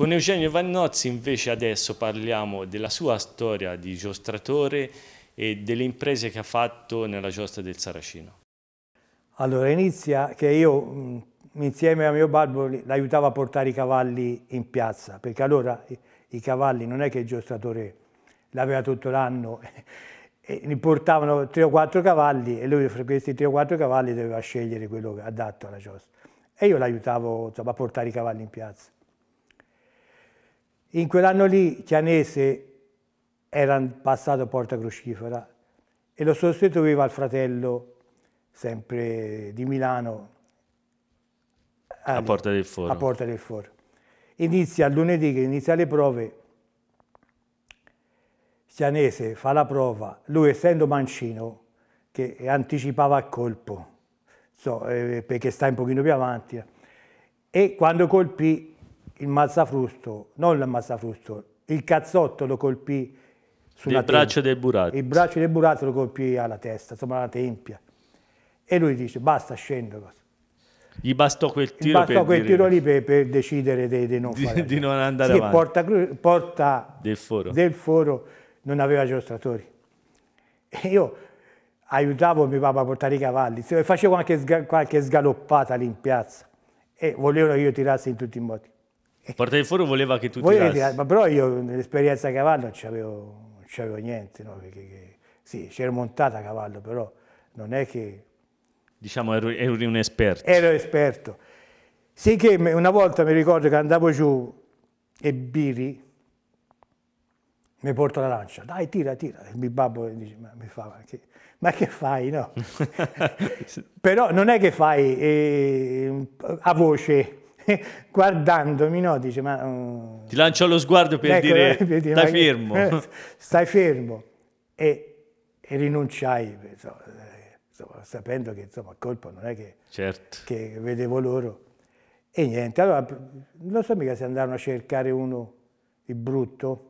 Con Eugenio Vannozzi invece adesso parliamo della sua storia di giostratore e delle imprese che ha fatto nella giostra del Saracino. Allora inizia che io mm, insieme a mio babbo l'aiutavo a portare i cavalli in piazza, perché allora i cavalli non è che il giostratore l'aveva tutto l'anno, ne portavano tre o quattro cavalli e lui fra questi tre o quattro cavalli doveva scegliere quello adatto alla giostra. E io l'aiutavo a portare i cavalli in piazza. In quell'anno lì Chianese era passato Porta Crocifera e lo sostituiva il fratello, sempre di Milano, a, a, Porta del Foro. A Porta del Foro. Inizia lunedì che inizia le prove, Chianese fa la prova, lui essendo mancino, che anticipava il colpo, so, eh, perché sta un pochino più avanti, eh, e quando colpì il mazzafrusto, non il mazzafrusto, il cazzotto lo colpì sulla testa. il braccio del burazzo. Il braccio del burazzo lo colpì alla testa, insomma alla tempia. E lui dice basta scendo. Gli bastò quel tiro, bastò quel dire... tiro lì per, per decidere di, di, non, di, di non andare sì, avanti. Porta, porta del, foro. del, foro. non aveva giostratori. E io aiutavo mio papà a portare i cavalli, facevo anche qualche sgaloppata lì in piazza e volevano che io tirassi in tutti i modi. Porta di Fuoco voleva che tu voleva tirassi. ma però io nell'esperienza a cavallo non c'avevo, niente, no? Perché, che, sì, c'era montata a cavallo, però non è che... Diciamo, ero, ero un esperto. Ero esperto. Sì che una volta mi ricordo che andavo giù e Biri mi porta l'arancia, dai tira, tira. il mio babbo dice, ma, mi fa, che, ma che fai, no? Però non è che fai eh, a voce, guardandomi, no, dice, ma... Mm. Ti lancio lo sguardo per ecco, dire, per dire stai fermo. stai fermo. E, e rinunciai, insomma, insomma, sapendo che, insomma, colpo non è che, certo. che vedevo loro. E niente, allora, non so mica se andarono a cercare uno di brutto.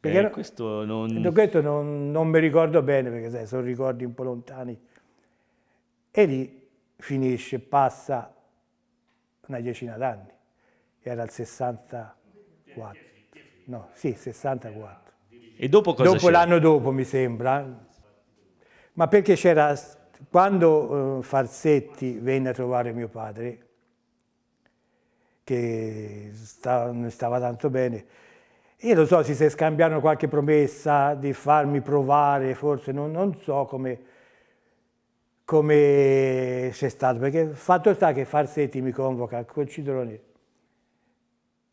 Perché eh, questo, non... questo non, non... mi ricordo bene, perché sai, sono ricordi un po' lontani. E lì finisce, passa una decina d'anni, era il 64, no, sì, 64. E dopo cosa Dopo l'anno dopo, mi sembra. Ma perché c'era... Quando eh, Farsetti venne a trovare mio padre, che stava, non stava tanto bene, io lo so, si se scambiarono qualche promessa di farmi provare, forse non, non so come come sei stato, perché il fatto sta che Farsetti mi convoca con Concidroni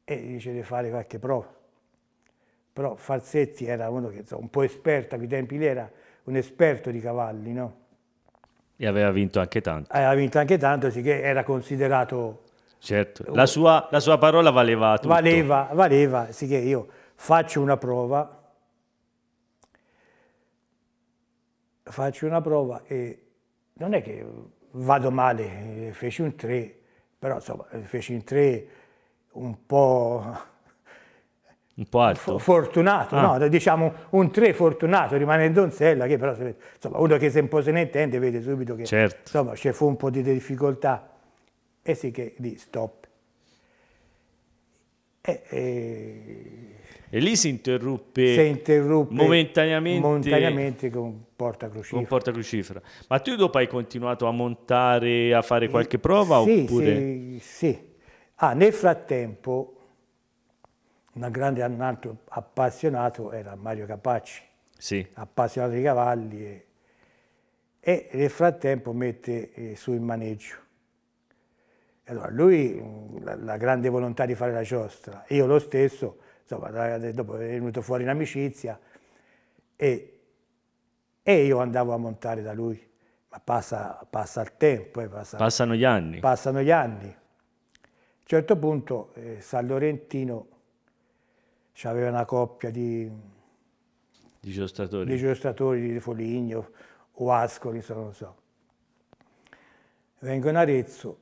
e dice di fare qualche prova. Però Farsetti era uno che insomma, un po' esperto, a quei tempi lì era un esperto di cavalli, no? E aveva vinto anche tanto. Aveva vinto anche tanto, sicché era considerato... Certo, la sua, la sua parola valeva tutto. Valeva, valeva, sì che io faccio una prova, faccio una prova e non è che vado male, eh, feci un 3, però insomma eh, feci un 3 un po'... Un po' alto. Fortunato, ah. no, diciamo un 3 fortunato, rimane in Donzella, che però insomma, uno che se un po' se ne intende vede subito che certo. insomma c'è fu un po' di difficoltà e sì che di stop. E, e e lì si interruppe, si interruppe momentaneamente, momentaneamente con porta, con porta Crucifera. Ma tu dopo hai continuato a montare, a fare qualche prova? Sì, oppure... sì, sì. Ah, nel frattempo, una grande, un altro appassionato era Mario Capacci, sì. appassionato di cavalli, e, e nel frattempo mette eh, sul maneggio. Allora, lui la, la, grande volontà di fare la giostra, io lo stesso insomma, eh, dopo è venuto fuori in amicizia e, e, io andavo a montare da lui, ma passa, passa il tempo. Eh, passa, passano gli anni. Passano gli anni. A un certo punto eh, San Lorentino aveva una coppia di, di giostratori. di giostratori di Foligno o Ascoli, so, non so. Vengo in Arezzo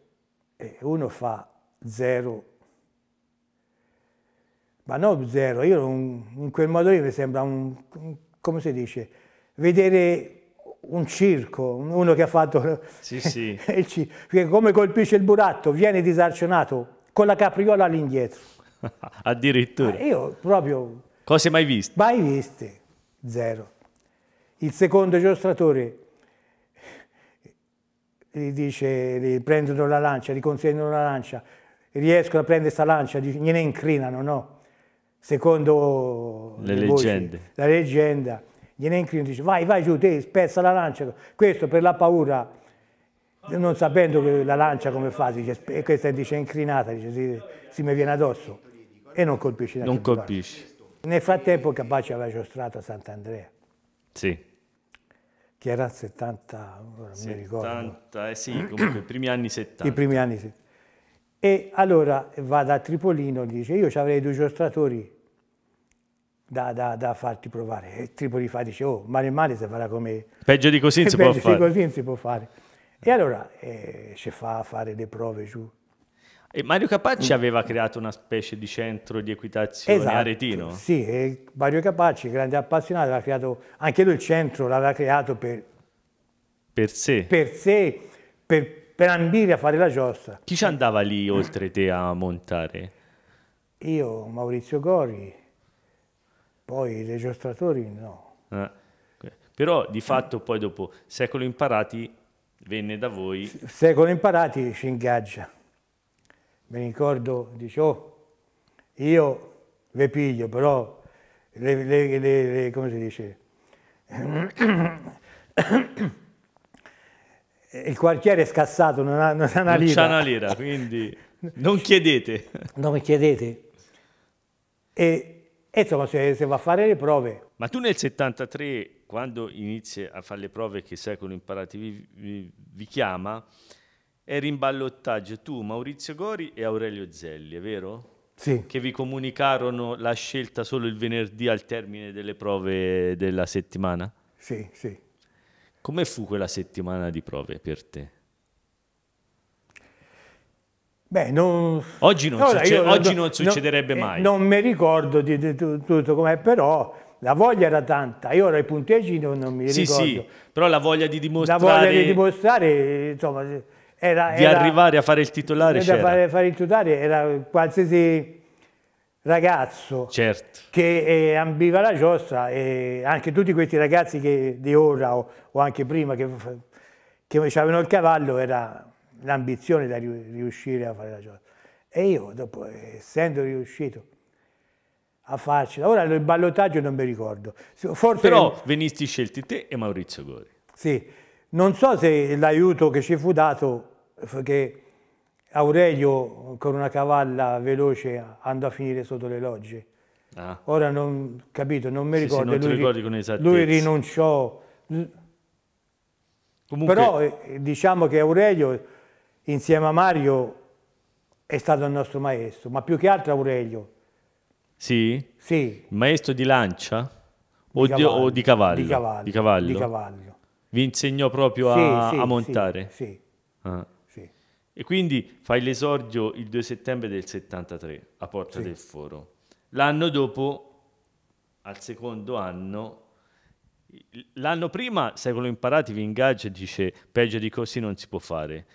e uno fa 0 ma no zero, io un, in quel modo lì mi sembra un, un, come si dice, vedere un circo, uno che ha fatto sì, sì. il circo, perché come colpisce il buratto, viene disarcionato con la capriola all'indietro. Addirittura. Ah, io proprio... Cose mai viste? Mai viste, zero. Il secondo giostratore gli dice, gli prendono la lancia, gli consegnano la lancia, riescono a prendere questa lancia, gli, gliene incrinano, no? secondo le, le leggende. Voci, la leggenda, gli Nencrino dice vai, vai giù, te spezza la lancia, questo per la paura, non sapendo che la lancia come fa, dice, e questa dice incrinata, dice si, si mi viene addosso e non colpisce. Non colpisce. Nel frattempo Capace aveva giostrato a Sant'Andrea. Sì. Che era 70, non 70, mi ricordo. Eh sì, comunque i primi anni 70. I primi anni 70. E allora va da Tripolino e gli dice, io ci avrei due giostratori da, da, da, farti provare. E Tripoli fa, dice, oh, male male se farà come... Peggio di così si può fare. così si può fare. E allora eh, ci fa fare le prove giù. E Mario Capacci aveva creato una specie di centro di equitazione esatto, aretino. Sì, Mario Capacci, grande appassionato, aveva creato anche lui il centro, l'aveva creato per, per sé. Per sé, per per ambire a fare la giostra. Chi ci andava lì oltre te a montare? Io, Maurizio Gori, poi i registratori no. Ah, okay. Però di fatto poi dopo Secolo Imparati venne da voi. Secolo Imparati ci ingaggia. Mi ricordo, dice, oh, io le piglio, però le, le, le, le, come si dice? il quartiere è scassato, non ha, non ha una lira. Non c'ha una lira, quindi non chiedete. non mi chiedete. E, e insomma se, se, va a fare le prove. Ma tu nel 73, quando inizi a fare le prove che Secolo Imparativi vi, vi, vi chiama, eri in ballottaggio tu, Maurizio Gori e Aurelio Zelli, è vero? Sì. che vi comunicarono la scelta solo il venerdì al termine delle prove della settimana? Sì, sì. Come fu quella settimana di prove per te? Beh, non... Oggi, non, no, succe... Oggi non, non succederebbe mai. non mi ricordo di, di, di tutto com'è, però la voglia era tanta. Io ora i punteggi, non, non mi ricordo. Sì, sì, però la voglia di dimostrare... La voglia di dimostrare, insomma, era... Di era... arrivare a fare il titolare Di fare, fare il titolare era qualsiasi ragazzo certo. che ambiva la giostra e anche tutti questi ragazzi che, di ora o, o, anche prima che, che avevano il cavallo era l'ambizione da riuscire a fare la giostra. E io dopo, essendo riuscito a farcela, ora il ballottaggio non mi ricordo. Forse Però che... venisti scelti te e Maurizio Gori. Sì, non so se l'aiuto che ci fu dato, che Aurelio con una cavalla veloce andò a finire sotto le logge. Ah. Ora non capito, non mi sì, ricordo. Sì, non lui, ricordi con lui rinunciò. Comunque... Però eh, diciamo che Aurelio insieme a Mario è stato il nostro maestro, ma più che altro Aurelio. Sì? Sì. Maestro di lancia o di, cavallo, o di, cavallo. Di, cavallo. di cavallo? Di cavallo. Vi insegnò proprio a, sì, a montare? Sì. sì. Ah. E quindi fai l'esordio il 2 settembre del 73 a Porta sì. del Foro. L'anno dopo, al secondo anno, l'anno prima Secolo Imparati vi ingaggia e dice peggio di così non si può fare.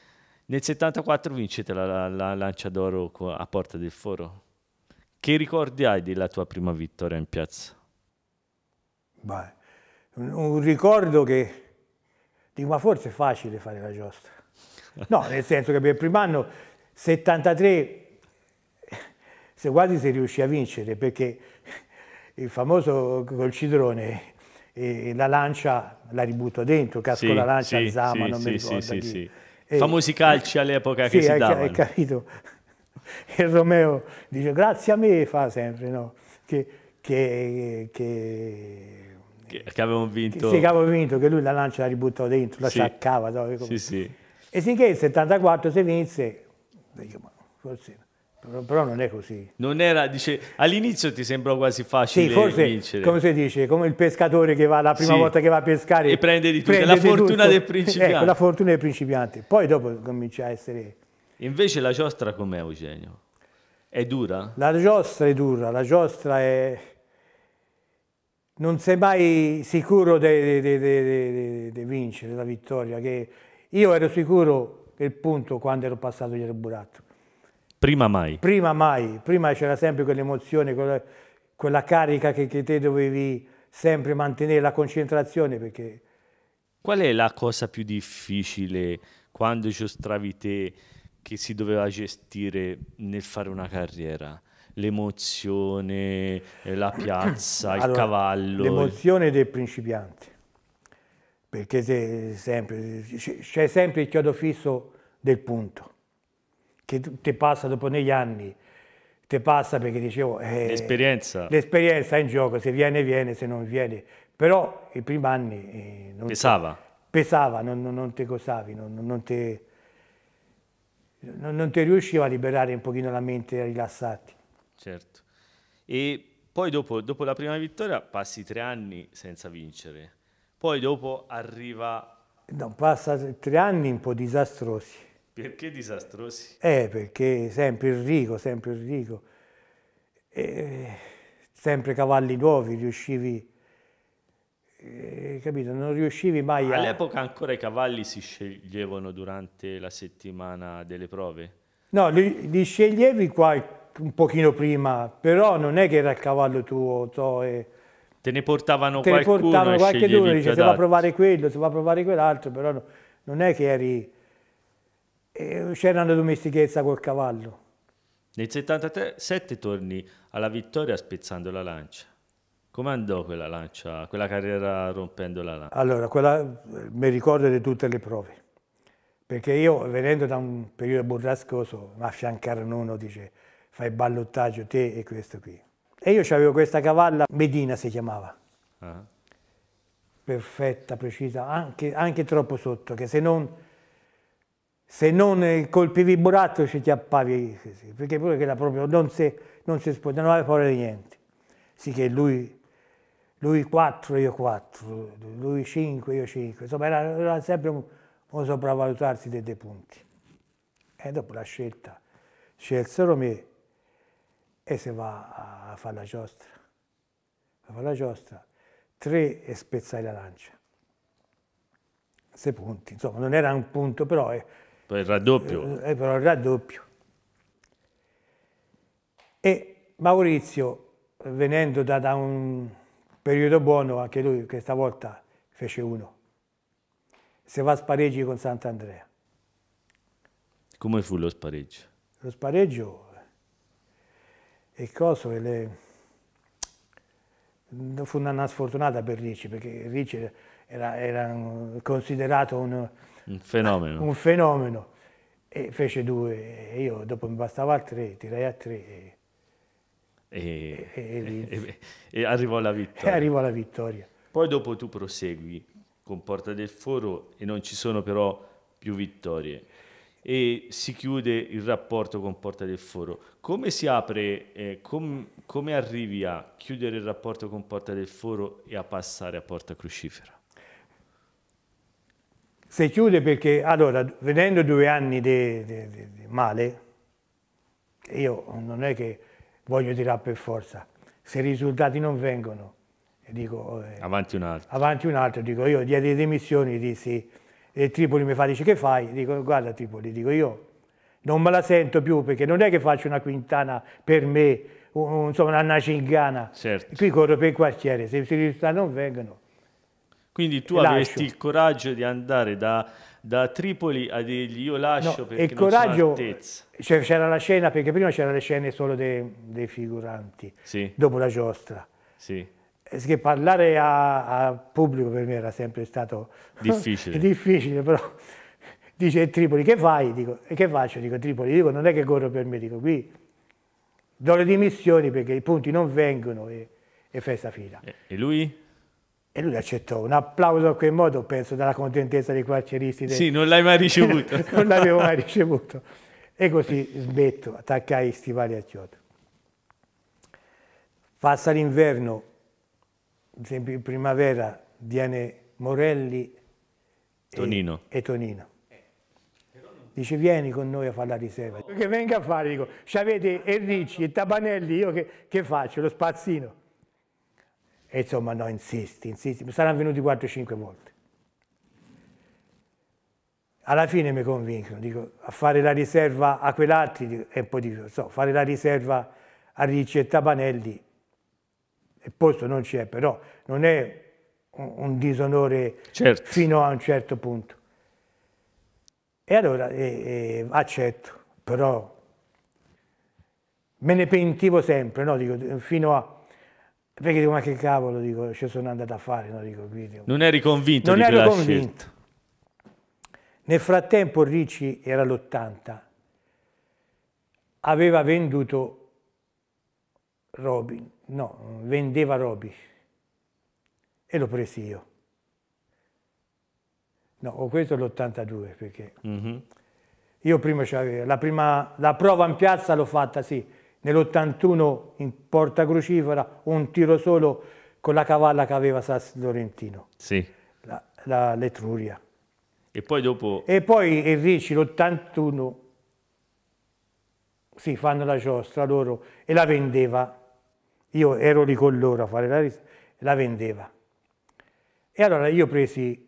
Nel 74 vincete la, la, la lancia d'oro a Porta del Foro. Che ricordi hai della tua prima vittoria in piazza? Beh, un ricordo che... Dico, ma forse è facile fare la giostra No, nel senso che per il primo anno 73 se quasi si riuscì a vincere perché il famoso col cidrone la lancia la ributto dentro, casco sì, la lancia, sì, Zama, sì, non sì, mi ricordo. Sì, sì, e, Famosi calci all'epoca che si hai, davano. Hai capito? E Romeo dice grazie a me, fa sempre, no? Che, che, che, che avevamo vinto. Che, sì, che avevo vinto, che lui la lancia la ributtò dentro, la sciaccava. No? Sì, sì. E finché il 74 si vinse, forse, però non è così. Non era, dice, all'inizio ti sembrò quasi facile sì, forse, vincere. come si dice, come il pescatore che va la prima sì. volta che va a pescare. E prende di tutto, prende la fortuna tutto. del eh, principiante. Ecco, la fortuna del principiante. Poi dopo comincia a essere... Invece la giostra com'è Eugenio? È dura? La giostra è dura, la giostra è... Non sei mai sicuro di vincere la vittoria, che io ero sicuro che il punto quando ero passato gli era burato. Prima mai? Prima mai, prima c'era sempre quell'emozione, quella, quella, carica che, che te dovevi sempre mantenere, la concentrazione perché... Qual è la cosa più difficile quando ci stravi te che si doveva gestire nel fare una carriera? L'emozione, eh, la piazza, allora, il cavallo. L'emozione del principiante perché c'è sempre, sempre il chiodo fisso del punto, che ti passa dopo negli anni, ti passa perché dicevo... Eh, l'esperienza. L'esperienza è in gioco, se viene viene, se non viene. Però i primi anni... Eh, pesava. Ti, pesava, non, non, non ti cosavi, non, non ti non, ti riusciva a liberare un pochino la mente, a rilassarti. Certo. E poi dopo, dopo la prima vittoria passi tre anni senza vincere. Poi dopo arriva... No, passa tre anni un po' disastrosi. Perché disastrosi? Eh, perché sempre il rico, sempre il rico. E, sempre cavalli nuovi, riuscivi... Eh, capito, non riuscivi mai a... All'epoca ancora i cavalli si sceglievano durante la settimana delle prove? No, li, li sceglievi qua un pochino prima, però non è che era il cavallo tuo, so, e Te ne portavano te qualcuno, portavano qualche duro, dice adatto. se va a provare quello, se va a provare quell'altro, però no, non è che eri... Eh, c'era una domestichezza col cavallo. Nel 77 torni alla vittoria spezzando la lancia. Come andò quella lancia, quella carriera rompendo la lancia? Allora, quella, mi ricordo di tutte le prove, perché io venendo da un periodo burrascoso, ma fiancarono uno dice fai ballottaggio te e questo qui. E io avevo questa cavalla, Medina si chiamava. Uh ah. -huh. Perfetta, precisa, anche, anche, troppo sotto, che se non, se non colpivi il burattino ci ti appavi, perché pure che era proprio, non si, non si sposa, non aveva paura di niente. Sì che lui, lui 4, io 4, lui 5, io 5, insomma era, era sempre un, un sopravvalutarsi dei, dei punti. E dopo la scelta, scelsero me e si va a fare la giostra. A fare la giostra, tre e spezzai la lancia. Sei punti, insomma, non era un punto, però... È, per il raddoppio. È, eh, eh, però il raddoppio. E Maurizio, venendo da, da un periodo buono, anche lui che stavolta fece uno, se va a spareggi con Sant'Andrea. Come fu lo spareggio? Lo spareggio e coso e le... fu una sfortunata per Ricci perché Ricci era, era considerato un, un fenomeno. un fenomeno e fece due e io dopo mi bastava a tre, tirai a tre e, e, e, e arrivò la vittoria. arrivò alla vittoria. Poi dopo tu prosegui con Porta del Foro e non ci sono però più vittorie e si chiude il rapporto con Porta del Foro. Come si apre, eh, com, come arrivi a chiudere il rapporto con Porta del Foro e a passare a Porta Crucifera? Si chiude perché, allora, vedendo due anni di male, io non è che voglio tirare per forza, se i risultati non vengono, dico... Eh, avanti un altro. Avanti un altro, dico, io diede le dimissioni dissi e Tripoli mi fa, dice che fai? Dico guarda Tripoli, dico io non me la sento più perché non è che faccio una quintana per me, un, insomma una cingana. Certo. Qui corro per il quartiere, se i risultati non vengono. Quindi tu lascio. avresti il coraggio di andare da, da Tripoli a dirgli io lascio no, perché il coraggio, C'era la scena, perché prima c'erano le scene solo dei, dei figuranti, sì. dopo la giostra. Sì. Eh, che parlare a pubblico per me era sempre stato difficile, difficile però dice Tripoli che fai? Dico, e che faccio? Dico Tripoli, dico non è che corro per me, dico qui do le dimissioni perché i punti non vengono e, e festa fila. E lui? E lui accettò un applauso a quel modo, penso, dalla contentezza dei quartieristi. Sì, non l'hai mai ricevuto. non l'avevo mai ricevuto. E così smetto, attaccai i stivali a Chiodo. Passa l'inverno, ad esempio in primavera viene Morelli Tonino. E, e Tonino. Dice vieni con noi a fare la riserva. Che venga a fare, dico, avete Enricci e Tabanelli, io che, che, faccio? Lo spazzino. E insomma no, insisti, insisti. Mi saranno venuti 4-5 volte. Alla fine mi convincono, dico, a fare la riserva a quell'altro, e poi dico, so, fare la riserva a Ricci e Tabanelli il posto non c'è, però non è un, disonore certo. fino a un certo punto. E allora eh, accetto, però me ne pentivo sempre, no? Dico, fino a... Perché dico, ma che cavolo, dico, ci sono andato a fare, no? Dico, quindi, non eri convinto non di ero convinto. Scelta. Nel frattempo Ricci era l'80, aveva venduto Robin no, vendeva Robi e l'ho preso io. No, ho questo l'82 perché mm -hmm. io prima c'avevo, la prima, la prova in piazza l'ho fatta sì, nell'81 in Porta Crucifera un tiro solo con la cavalla che aveva Sassi Lorentino, sì. la, la, l'Etruria. E poi dopo... E poi il Ricci l'81 sì, fanno la giostra loro e la vendeva io ero lì con loro a fare la, la vendeva. E allora io presi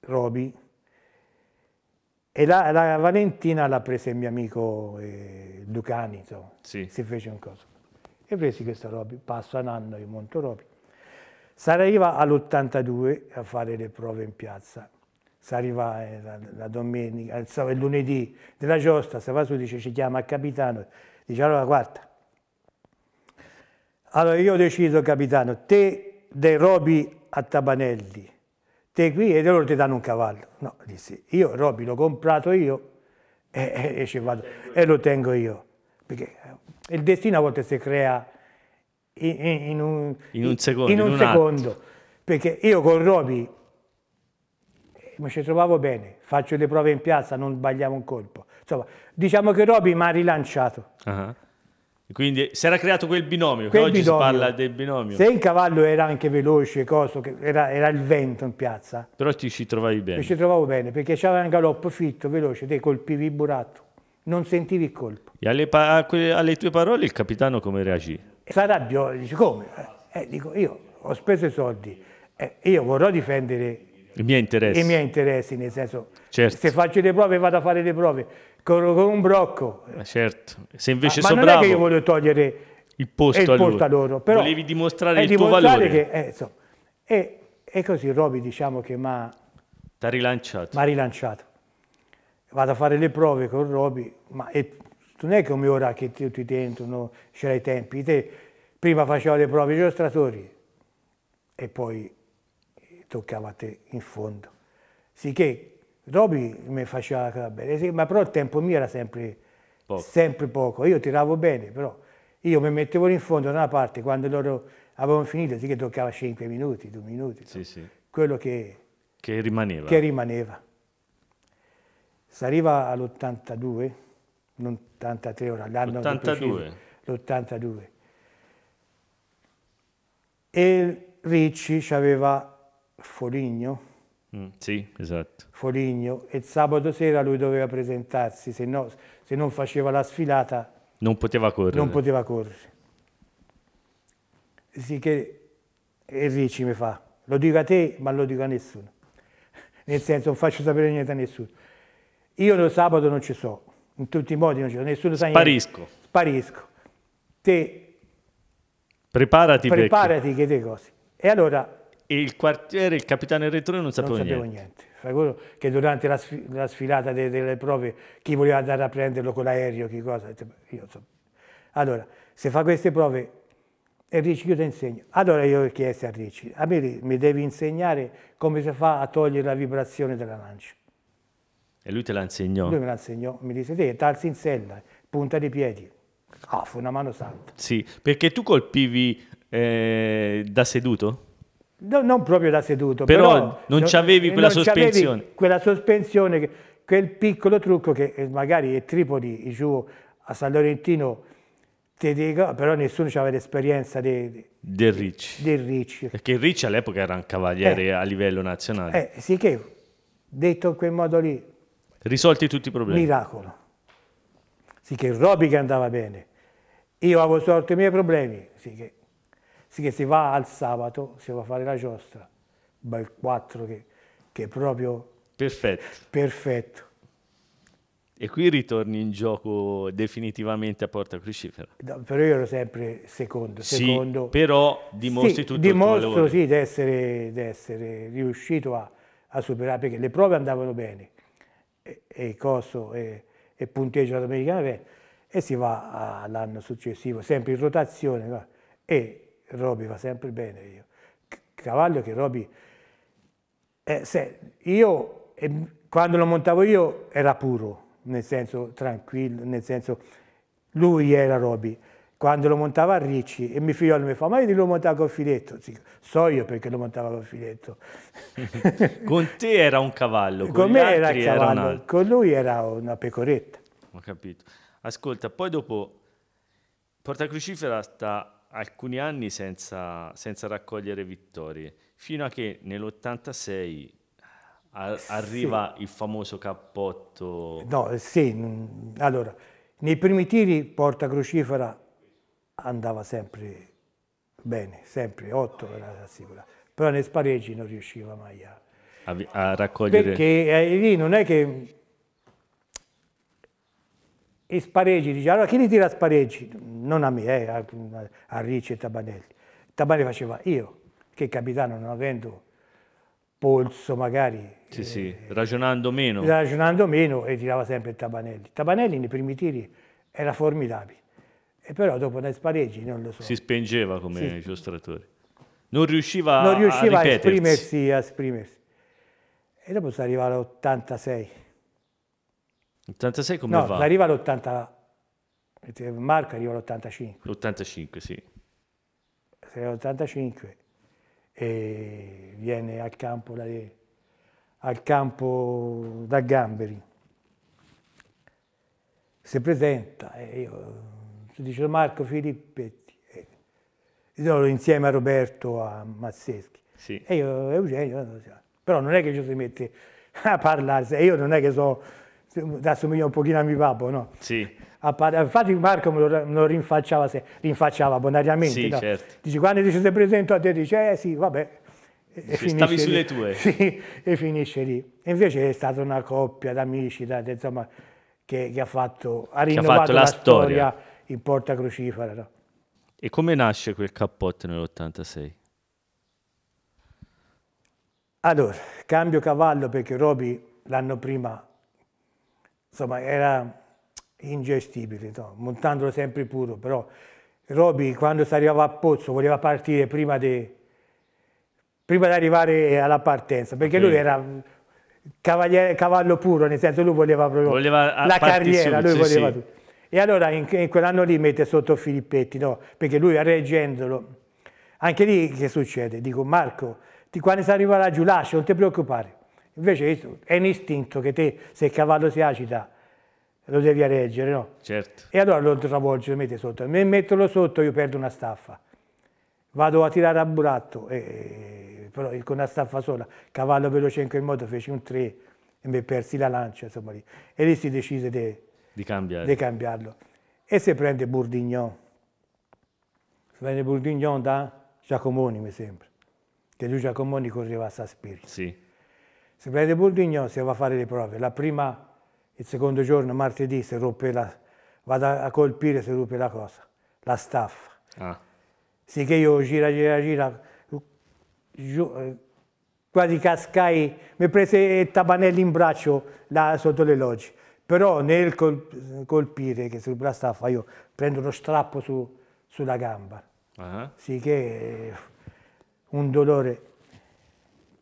Roby e la, la Valentina la prese il mio amico eh, Lucani, insomma, sì. si fece un coso. E presi questa Roby, passo un anno io monto Roby. arriva all'82 a fare le prove in piazza. S'arriva eh, la, la, domenica, il, il lunedì della giosta, si va su, dice, ci chiama il capitano, dice allora guarda, allora io decido, capitano, te dai robi a Tabanelli, te qui e loro ti danno un cavallo. No, dissi, io robi l'ho comprato io e, e, e, vado, e, lo tengo io. Perché eh, il destino a volte si crea in, in, un, in un, secondo. Un un secondo. Perché io con robi eh, mi ci trovavo bene, faccio le prove in piazza, non sbagliavo un colpo. Insomma, diciamo che Roby mi ha rilanciato. Uh ah. -huh. Quindi si era creato quel binomio, quel oggi binomio. si parla del binomio. Se il cavallo era anche veloce, coso, era, era, il vento in piazza. Però ti ci trovavi bene. Ti ci trovavo bene, perché c'era un galoppo fitto, veloce, te colpivi il buratto, non sentivi il colpo. E alle, alle tue parole il capitano come reagì? Sarà arrabbiò, dice come? Eh, eh, dico io ho speso i soldi, eh, io vorrò difendere i miei interessi. I miei interessi, nel senso, certo. se faccio le prove vado a fare le prove, con, un brocco. Ma eh, certo, se invece ah, sono Ma non è che io voglio togliere il posto, il posto a, loro. però volevi dimostrare il tuo valore. Che, eh, insomma, e, e, così Roby diciamo che mi ha... rilanciato. Mi rilanciato. Vado a fare le prove con Roby, ma e, non è come ora che tutti ti dentro, no, c'era i tempi, te prima facevo le prove giostratori e poi toccava a te in fondo. Sicché Roby mi faceva la carabella, ma però il tempo mio era sempre poco. sempre poco. Io tiravo bene, però io mi mettevo in fondo da una parte, quando loro avevano finito, sì che toccava 5 minuti, 2 minuti. Sì, no? sì. Quello che, che, rimaneva. Che rimaneva. Si arriva all'82, non 83 ora, l'anno l'82. E Ricci aveva Foligno, Mm, sì, esatto. Foligno. E sabato sera lui doveva presentarsi, se, no, se non faceva la sfilata... Non poteva correre. Non poteva correre. Sì che Ricci mi fa, lo dico a te, ma lo dico a nessuno. Nel senso, non faccio sapere niente a nessuno. Io lo sabato non ci so, in tutti i modi non ci so, nessuno sa Sparisco. niente. Sparisco. Sparisco. Te... Preparati, Preparati vecchio. che te cose. E allora il quartiere, il capitano e il rettore non sapevano niente. niente. Quello che durante la, sf la sfilata de delle prove chi voleva andare a prenderlo con l'aereo, che cosa, io so. Allora, se fa queste prove, e Ricci io ti insegno. Allora io ho chiesto a Ricci, a me mi devi insegnare come si fa a togliere la vibrazione della lancia. E lui te la insegnò? Lui me la insegnò, mi disse, te tarsi in sella, punta dei piedi. Ah, fu una mano santa. Sì, perché tu colpivi eh, da seduto? No, non proprio da seduto. Però, però non c'avevi eh, quella non sospensione. Quella sospensione, quel piccolo trucco che eh, magari è Tripoli, giù a San Lorentino, ti dico, però nessuno aveva l'esperienza del Ricci. De Ricci. Perché il Ricci all'epoca era un cavaliere eh, a livello nazionale. Eh, sì che, detto in quel modo lì... Risolti tutti i problemi. Miracolo. Sì che Roby che andava bene. Io avevo risolto i miei problemi, sì che sì che si va al sabato, si va a fare la giostra, il 4 che, che è proprio perfetto. perfetto. E qui ritorni in gioco definitivamente a porta crucifera. No, però io ero sempre secondo. secondo. Sì, però dimostri sì, tutto dimostro, il sì, di essere, riuscito a, a, superare, perché le prove andavano bene, e, e costo e, e punteggio all'americana Domenica, e si va all'anno successivo, sempre in rotazione, e Roby va sempre bene io. Cavallo che Roby... Eh, se, io, eh, quando lo montavo io, era puro, nel senso tranquillo, nel senso... Lui era Roby. Quando lo montava a Ricci e mio figlio mi fa, ma io lo montavo col filetto. Sì, so io perché lo montava col filetto. con te era un cavallo, con, con me era il cavallo, era con lui era una pecoretta. Ho capito. Ascolta, poi dopo Porta Crucifera sta alcuni anni senza, senza raccogliere vittorie, fino a che nell'86 a, arriva il famoso cappotto. No, sì, allora, nei primi tiri porta crocifera andava sempre bene, sempre 8 era sicura, però nei spareggi non riusciva mai a, a, a raccogliere. Perché eh, lì non è che e Spareggi dice, allora chi li tira Spareggi? Non a me, eh, a, a Ricci e Tabanelli. Tabanelli faceva io, che capitano non avendo polso magari. Sì, eh, sì, ragionando meno. Ragionando meno e tirava sempre Tabanelli. Tabanelli nei primi tiri era formidabile, e però dopo nei spareggi non lo so. Si spengeva come sì. giostratore. Non riusciva, non riusciva a, a, esprimersi, a esprimersi. E dopo si arriva all'86 86 come no, va? No, arriva all'80, eh, Marco arriva all'85. L'85, sì. L'85 e viene al campo, da, al campo da Gamberi. Si presenta e io dice oh, Marco Filippetti, e io insieme a Roberto a Mazzeschi. Sì. E io Eugenio, però non è che ci si mette a parlare, io non è che so assomiglia un pochino a mio babbo, no? Sì. Infatti Marco me lo, rinfacciava, se, rinfacciava bonariamente. Sì, no? certo. Dice, quando dice se presento a te, dice, eh sì, vabbè. E, e stavi lì. sulle tue. Sì, e finisce lì. E invece è stata una coppia d'amici, insomma, che, che, ha fatto, ha rinnovato ha fatto la, la storia. storia. in Porta Crocifera. No? E come nasce quel cappotto nell'86? Allora, cambio cavallo perché Roby l'anno prima insomma era ingestibile, no? montandolo sempre puro, però Roby quando si arrivava a Pozzo voleva partire prima di prima di arrivare alla partenza, perché okay. lui era cavallo puro, nel senso lui voleva proprio voleva ah, la carriera, lui sì, voleva sì. E allora in, in quell'anno lì mette sotto Filippetti, no? perché lui reggendolo, anche lì che succede? Dico Marco, ti, quando si arriva laggiù lascia, non ti preoccupare, Invece è un istinto che te, se il cavallo si agita, lo devi reggere, no? Certo. E allora lo travolge, lo mette sotto. Me metterlo sotto io perdo una staffa. Vado a tirare a buratto, e, però con una staffa sola, cavallo veloce in quel modo, feci un 3 e mi persi la lancia, insomma lì. E lì si decise di, di, di cambiarlo. E se prende Bourdignon, se prende Bourdignon da Giacomoni, mi sembra, che lui Giacomoni correva a Saspiri. Sì se prende Boldigno, si va a fare le prove. La prima, il secondo giorno, martedì, si ruppe la, vado a colpire, si rompe la cosa, la staffa. Ah. Sì che io gira, gira, gira, giù, eh, quasi cascai, mi prese il tabanello in braccio là sotto le logge. Però nel col, colpire, che si rompe la staffa, io prendo uno strappo su, sulla gamba. Uh ah. -huh. Sì che eh, un dolore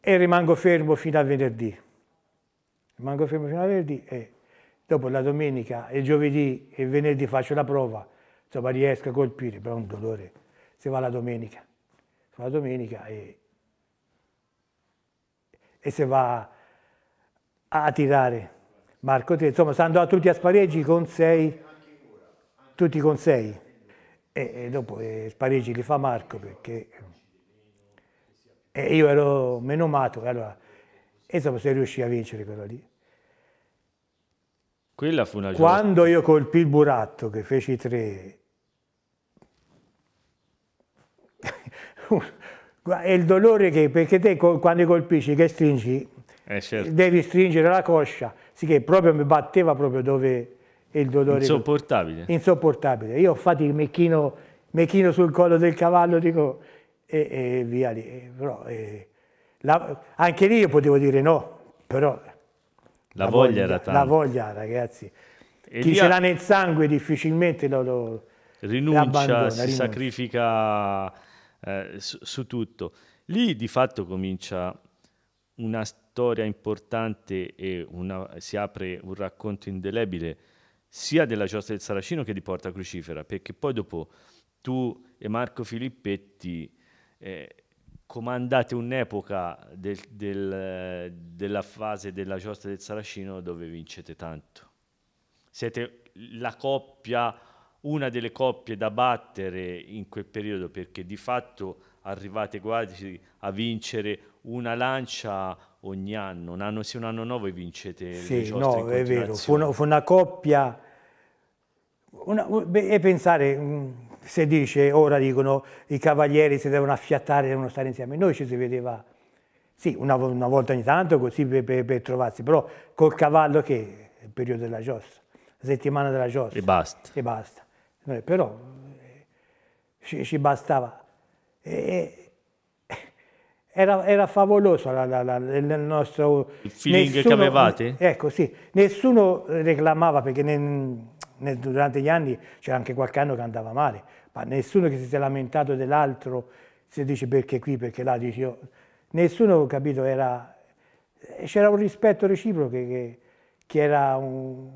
e rimango fermo fino a venerdì. Rimango fermo fino a venerdì e dopo la domenica e giovedì e venerdì faccio la prova, insomma riesco a colpire, però è un dolore se va la domenica. Se va la domenica e, e se va a tirare Marco 3, insomma stanno tutti a spareggi con sei, tutti con sei. e, e dopo eh, spareggi li fa Marco perché... E io ero meno matto, allora, insomma, se riuscì a vincere quello lì. Quella fu una Quando io colpì il buratto, che feci tre, e il dolore che, perché te quando colpisci, che stringi, eh certo. devi stringere la coscia, sì che proprio mi batteva proprio dove il dolore... Insopportabile. Insopportabile. Io ho fatto il mecchino, mecchino sul collo del cavallo, dico e, e via lì. Eh, però, e, eh, la, anche lì io potevo dire no, però... La, la voglia, voglia, era tanta. La voglia, ragazzi. E Chi ce l'ha nel sangue difficilmente lo, lo rinuncia, si rinuncia. sacrifica eh, su, su tutto. Lì di fatto comincia una storia importante e una, si apre un racconto indelebile sia della giostra del Saracino che di Porta Crucifera, perché poi dopo tu e Marco Filippetti eh, comandate un'epoca del, del, della fase della giostra del Saracino dove vincete tanto. Siete la coppia, una delle coppie da battere in quel periodo perché di fatto arrivate quasi a vincere una lancia ogni anno, un anno sì, un anno no, voi vincete sì, no, è vero, fu una, fu una coppia, una, e pensare mm, si dice, ora dicono, i cavalieri si devono affiattare, devono stare insieme. Noi ci si vedeva, sì, una, una volta ogni tanto così per, per, per, trovarsi, però col cavallo che è il periodo della giostra, la settimana della giostra. E basta. E basta. Noi, eh, però eh, ci, ci bastava. E, era, era, favoloso la, la, la, il nostro... Il feeling nessuno, che avevate? Ecco, sì. Nessuno reclamava perché... Ne, nel, durante gli anni c'era anche qualche anno che andava male, ma nessuno che si sia lamentato dell'altro si dice perché qui, perché là, dici io. Nessuno, capito, era... Eh, c'era un rispetto reciproco che, che, che era un,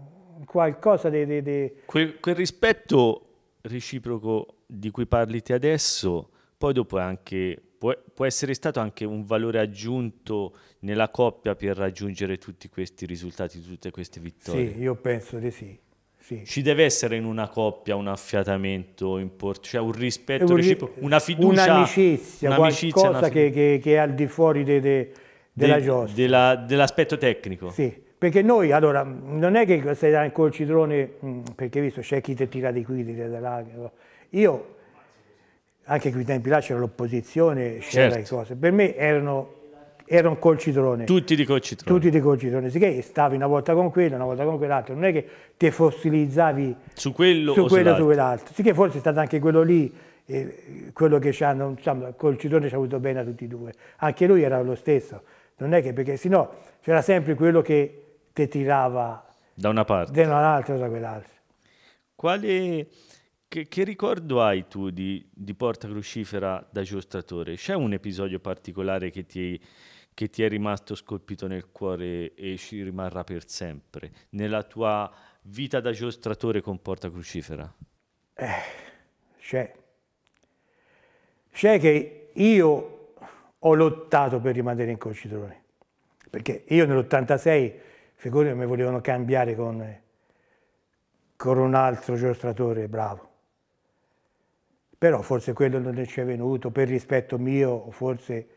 qualcosa di... di, Quel, quel rispetto reciproco di cui parli te adesso, poi dopo anche può, essere stato anche un valore aggiunto nella coppia per raggiungere tutti questi risultati, tutte queste vittorie. Sì, io penso di sì. Sì. Ci deve essere in una coppia un affiatamento, cioè un rispetto un, reciproco, una fiducia, un'amicizia, un'amicizia qualcosa che, che, che, è al di fuori de, de, della de, giostra. Della, dell'aspetto tecnico. Sì, perché noi, allora, non è che stai dando col citrone, mm, perché visto c'è chi ti tira di qui, ti tira di là. Io, anche qui tempi là c'era l'opposizione, c'era certo. le cose. Per me erano erano col citrone. Tutti di col citrone. Tutti di col citrone, sì che stavi una volta con quello, una volta con quell'altro, non è che ti fossilizzavi su quello su o su quell'altro. Sì che forse è stato anche quello lì, eh, quello che ci hanno, insomma, col citrone ci ha avuto bene a tutti e due. Anche lui era lo stesso, non è che perché sennò c'era sempre quello che ti tirava da una parte, da un'altra o da quell'altra. Quale... Che, che, ricordo hai tu di, di Porta Crucifera da giostratore? C'è un episodio particolare che ti che ti è rimasto scolpito nel cuore e ci rimarrà per sempre nella tua vita da giostratore con Porta Crucifera? Eh, c'è. C'è che io ho lottato per rimanere in Concitrone, perché io nell'86, figurati, mi volevano cambiare con, con un altro giostratore bravo. Però forse quello non ci è venuto, per rispetto mio, forse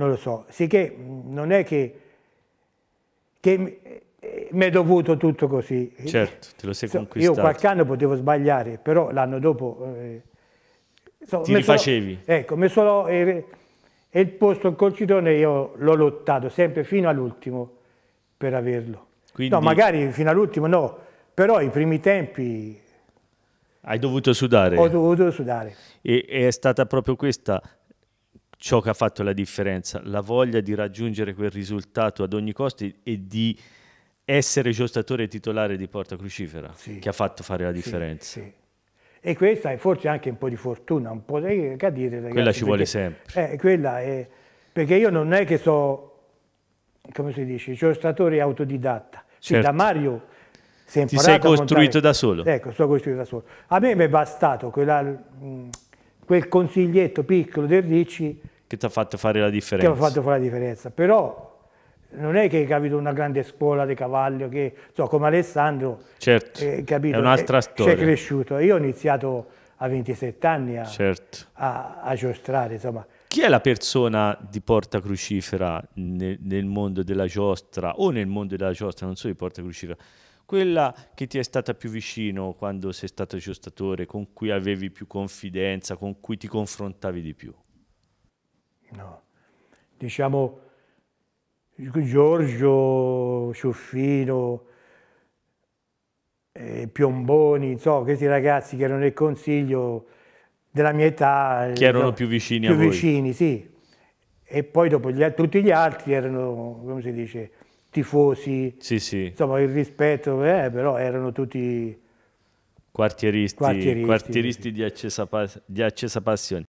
non lo so, sicché mm, non è che, che mi eh, è dovuto tutto così. Certo, te lo sei so, conquistato. Io qualche anno potevo sbagliare, però l'anno dopo... Eh, so, Ti rifacevi. Ecco, solo, ecco, eh, mi sono... Eh, il posto in Colcidone io l'ho lottato sempre fino all'ultimo per averlo. Quindi... No, magari fino all'ultimo no, però i primi tempi... Hai dovuto sudare. Ho dovuto sudare. E, è stata proprio questa ciò che ha fatto la differenza, la voglia di raggiungere quel risultato ad ogni costo e di essere giostatore titolare di Porta Crucifera, sì. che ha fatto fare la differenza. Sì, sì. E questa è forse anche un po' di fortuna, un po' di cadere. Ragazzi, quella ci perché, vuole sempre. Eh, quella è, perché io non è che so, come si dice, giostatore autodidatta. Certo. da Mario sei Ti sei costruito da solo. Ecco, sono costruito da solo. A me mi è bastato quella, mm, quel consiglietto piccolo del Ricci che ti ha fatto fare la differenza. Che ha fatto fare la differenza, però non è che hai capito una grande scuola di cavallo, che, so, come Alessandro, certo, eh, capito, è un'altra eh, storia. È cresciuto. Io ho iniziato a 27 anni a, certo. a, a giostrare, insomma. Chi è la persona di Porta Crucifera nel, nel, mondo della giostra o nel mondo della giostra, non solo di Porta Crucifera, quella che ti è stata più vicino quando sei stato giostatore, con cui avevi più confidenza, con cui ti confrontavi di più? No. Diciamo Giorgio, Ciuffino, eh, Piomboni, insomma, questi ragazzi che erano nel consiglio della mia età. Che erano so, più vicini più a vicini, sì. E poi dopo gli, tutti gli altri erano, come si dice, tifosi. Sì, sì. Insomma, il rispetto, eh, però erano tutti... Quartieristi, quartieristi, quartieristi sì. di, accesa, di accesa passione.